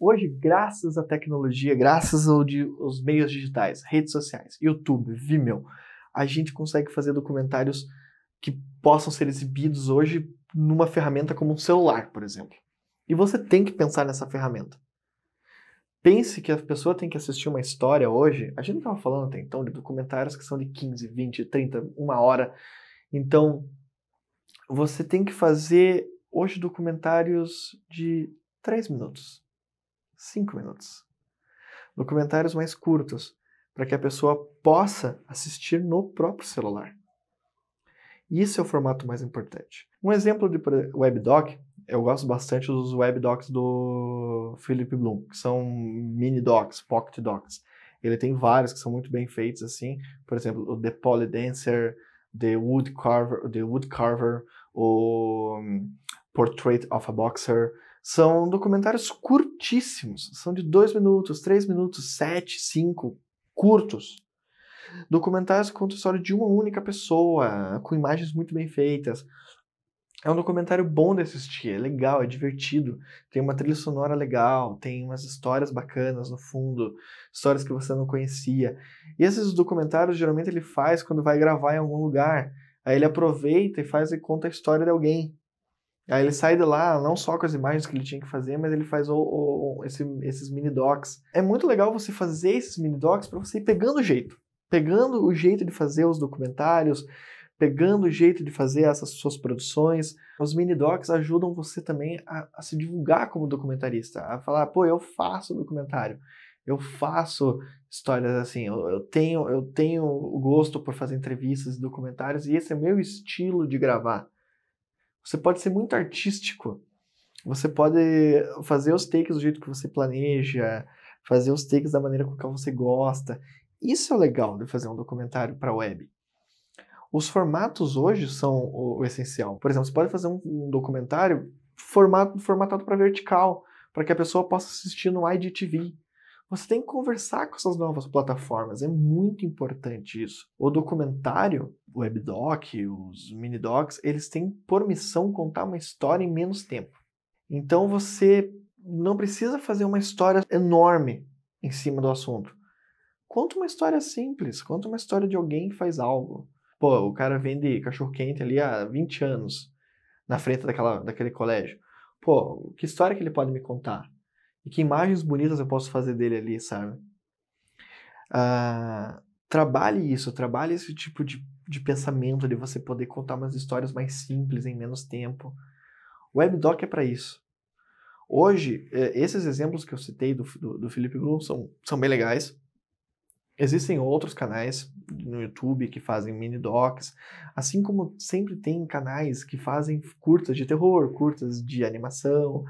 Hoje, graças à tecnologia, graças aos meios digitais, redes sociais, YouTube, Vimeo, a gente consegue fazer documentários que possam ser exibidos hoje numa ferramenta como um celular, por exemplo. E você tem que pensar nessa ferramenta. Pense que a pessoa tem que assistir uma história hoje. A gente estava falando até então de documentários que são de 15, 20, 30, uma hora. Então, você tem que fazer hoje documentários de 3 minutos. 5 minutos. Documentários mais curtos, para que a pessoa possa assistir no próprio celular. Isso é o formato mais importante. Um exemplo de webdoc, eu gosto bastante dos webdocs do Philip Bloom, que são mini docs, pocket docs. Ele tem vários que são muito bem feitos assim, por exemplo, o The Polydancer, The Wood Carver, The Wood Carver, o hum, Portrait of a Boxer, são documentários curtíssimos, são de dois minutos, três minutos, sete, cinco, curtos. Documentários que contam a história de uma única pessoa, com imagens muito bem feitas. É um documentário bom de assistir, é legal, é divertido, tem uma trilha sonora legal, tem umas histórias bacanas no fundo, histórias que você não conhecia. E esses documentários geralmente ele faz quando vai gravar em algum lugar. Aí ele aproveita e faz e conta a história de alguém. Aí ele sai de lá, não só com as imagens que ele tinha que fazer, mas ele faz o, o, esse, esses mini docs. É muito legal você fazer esses mini docs para você ir pegando o jeito. Pegando o jeito de fazer os documentários, pegando o jeito de fazer essas suas produções. Os mini docs ajudam você também a, a se divulgar como documentarista, a falar, pô, eu faço documentário, eu faço histórias assim, eu, eu tenho eu tenho o gosto por fazer entrevistas e documentários e esse é meu estilo de gravar. Você pode ser muito artístico. Você pode fazer os takes do jeito que você planeja, fazer os takes da maneira com que você gosta. Isso é legal de fazer um documentário para web. Os formatos hoje são o, essencial. Por exemplo, você pode fazer um, documentário formato, formatado para vertical, para que a pessoa possa assistir no IGTV. Você tem que conversar com essas novas plataformas, é muito importante isso. O documentário, o webdoc, os mini docs, eles têm por missão contar uma história em menos tempo. Então você não precisa fazer uma história enorme em cima do assunto. Conta uma história simples, conta uma história de alguém que faz algo. Pô, o cara vende cachorro-quente ali há 20 anos, na frente daquela, daquele colégio. Pô, que história que ele pode me contar? e que imagens bonitas eu posso fazer dele ali, sabe? Uh, trabalhe isso, trabalhe esse tipo de, de pensamento de você poder contar umas histórias mais simples em menos tempo. O WebDoc é para isso. Hoje, é, esses exemplos que eu citei do, do, do Felipe Blum são, são bem legais. Existem outros canais no YouTube que fazem mini docs, assim como sempre tem canais que fazem curtas de terror, curtas de animação,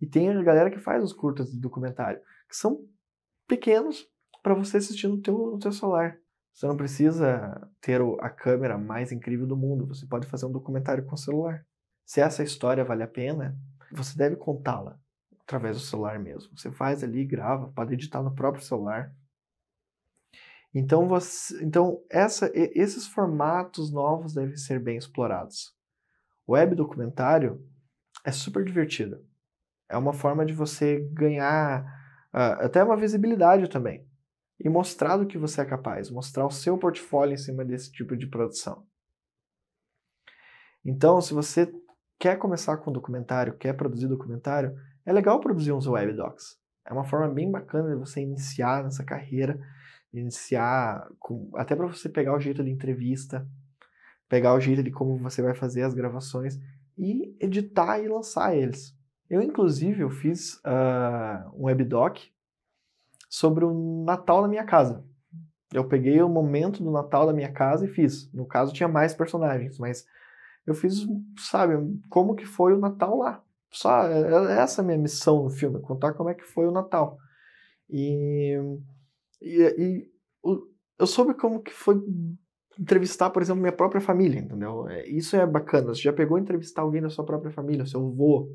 e tem a galera que faz os curtas de documentário, que são pequenos para você assistir no teu, no teu celular. Você não precisa ter a câmera mais incrível do mundo, você pode fazer um documentário com o celular. Se essa história vale a pena, você deve contá-la através do celular mesmo. Você faz ali, grava, pode editar no próprio celular. Então, você, então essa, esses formatos novos devem ser bem explorados. O web documentário é super divertido. É uma forma de você ganhar uh, até uma visibilidade também. E mostrar do que você é capaz, mostrar o seu portfólio em cima desse tipo de produção. Então, se você quer começar com documentário, quer produzir documentário, é legal produzir uns webdocs. É uma forma bem bacana de você iniciar nessa carreira, iniciar com, até para você pegar o jeito de entrevista, pegar o jeito de como você vai fazer as gravações e editar e lançar eles. Eu, inclusive, eu fiz uh, um webdoc sobre o Natal na minha casa. Eu peguei o momento do Natal da minha casa e fiz. No caso, tinha mais personagens, mas eu fiz, sabe, como que foi o Natal lá. Só é, é, é essa é a minha missão no filme, contar como é que foi o Natal. E, e, e eu soube como que foi entrevistar, por exemplo, minha própria família, entendeu? Isso é bacana. Você já pegou entrevistar alguém da sua própria família, seu avô,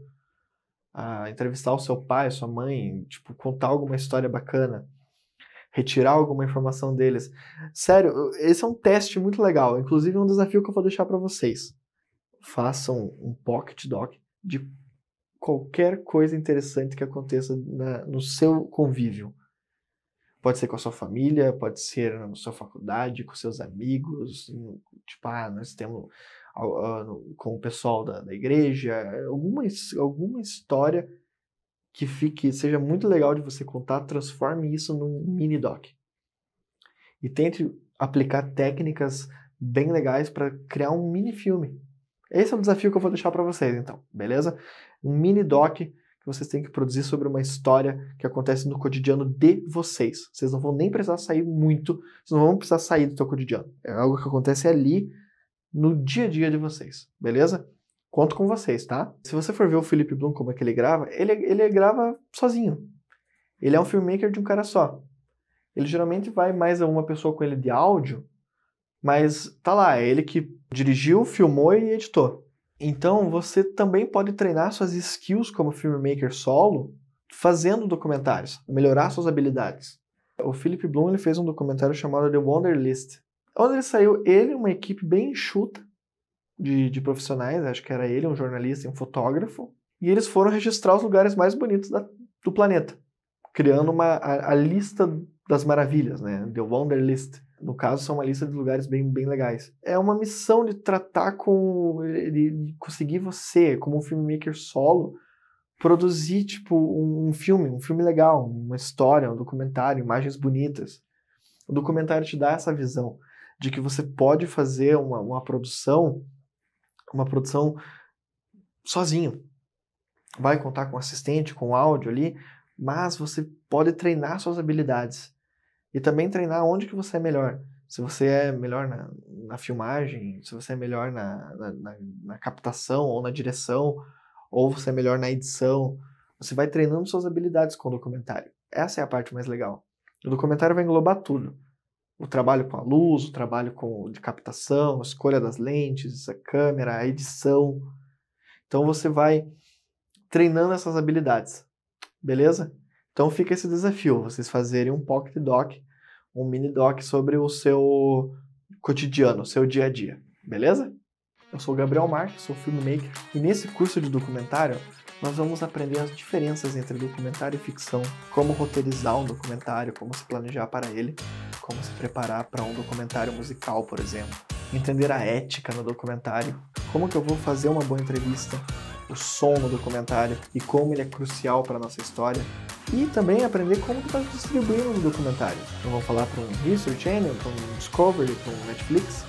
a entrevistar o seu pai, a sua mãe, tipo, contar alguma história bacana, retirar alguma informação deles. Sério, esse é um teste muito legal. Inclusive, é um desafio que eu vou deixar para vocês. Façam um pocket doc de qualquer coisa interessante que aconteça na, no seu convívio. Pode ser com a sua família, pode ser na sua faculdade, com seus amigos. Tipo, ah, nós temos ah, com o pessoal da, da igreja, é, alguma, alguma história que fique seja muito legal de você contar, transforme isso num mini doc. E tente aplicar técnicas bem legais para criar um mini filme. Esse é o desafio que eu vou deixar para vocês, então, beleza? Um mini doc que vocês têm que produzir sobre uma história que acontece no cotidiano de vocês. Vocês não vão nem precisar sair muito, vocês não vão precisar sair do seu cotidiano. É algo que acontece ali no dia a dia de vocês, beleza? Conto com vocês, tá? Se você for ver o Felipe Bloom como é que ele grava, ele, ele grava sozinho. Ele é um filmmaker de um cara só. Ele geralmente vai mais a uma pessoa com ele de áudio, mas tá lá, é ele que dirigiu, filmou e editou. Então você também pode treinar suas skills como filmmaker solo fazendo documentários, melhorar suas habilidades. O Philip Bloom ele fez um documentário chamado The Wonder List, Onde ele saiu, ele, uma equipe bem enxuta de, de profissionais, acho que era ele, um jornalista e um fotógrafo, e eles foram registrar os lugares mais bonitos da, do planeta, criando uma, a, a, lista das maravilhas, né? The Wonder List. No caso, são uma lista de lugares bem, bem legais. É uma missão de tratar com. de conseguir você, como um filmmaker solo, produzir, tipo, um, um filme, um filme legal, uma história, um documentário, imagens bonitas. O documentário te dá essa visão de que você pode fazer uma, uma produção, uma produção sozinho. Vai contar com assistente, com áudio ali, mas você pode treinar suas habilidades e também treinar onde que você é melhor. Se você é melhor na, na filmagem, se você é melhor na, na, na, captação ou na direção, ou você é melhor na edição, você vai treinando suas habilidades com o documentário. Essa é a parte mais legal. O documentário vai englobar tudo o trabalho com a luz, o trabalho com de captação, a escolha das lentes, a câmera, a edição. Então você vai treinando essas habilidades, beleza? Então fica esse desafio, vocês fazerem um pocket doc, um mini doc sobre o seu cotidiano, o seu dia a dia, beleza? Eu sou o Gabriel Marques, sou filmmaker, e nesse curso de documentário nós vamos aprender as diferenças entre documentário e ficção, como roteirizar um documentário, como se planejar para ele, como se preparar para um documentário musical, por exemplo, entender a ética no documentário, como que eu vou fazer uma boa entrevista, o som no documentário e como ele é crucial para nossa história. E também aprender como que tá distribuindo o documentário. Então vamos falar para um History Channel, para um Discovery, para um Netflix.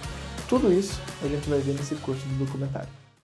Tudo isso a gente vai ver nesse curso do documentário.